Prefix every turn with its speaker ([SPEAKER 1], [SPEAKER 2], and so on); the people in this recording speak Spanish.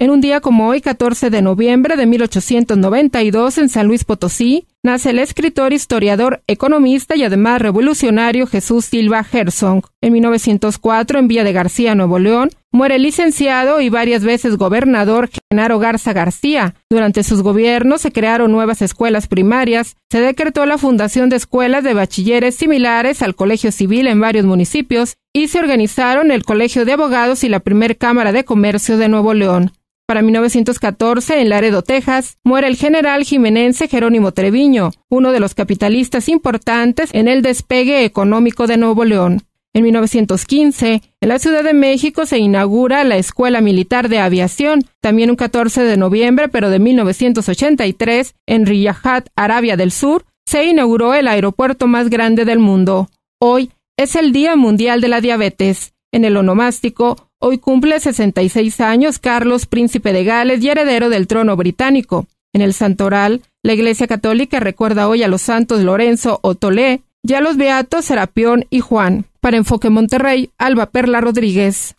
[SPEAKER 1] En un día como hoy, 14 de noviembre de 1892, en San Luis Potosí, nace el escritor, historiador, economista y además revolucionario Jesús Silva Herzog. En 1904, en Villa de García, Nuevo León, muere el licenciado y varias veces gobernador Genaro Garza García. Durante sus gobiernos se crearon nuevas escuelas primarias, se decretó la fundación de escuelas de bachilleres similares al Colegio Civil en varios municipios y se organizaron el Colegio de Abogados y la Primer Cámara de Comercio de Nuevo León. Para 1914, en Laredo, Texas, muere el general jimenense Jerónimo Treviño, uno de los capitalistas importantes en el despegue económico de Nuevo León. En 1915, en la Ciudad de México se inaugura la Escuela Militar de Aviación, también un 14 de noviembre, pero de 1983, en Riyadh, Arabia del Sur, se inauguró el aeropuerto más grande del mundo. Hoy es el Día Mundial de la Diabetes. En el onomástico, Hoy cumple 66 años Carlos, príncipe de Gales y heredero del trono británico. En el Santoral, la Iglesia Católica recuerda hoy a los santos Lorenzo Tolé y a los beatos Serapión y Juan. Para Enfoque Monterrey, Alba Perla Rodríguez.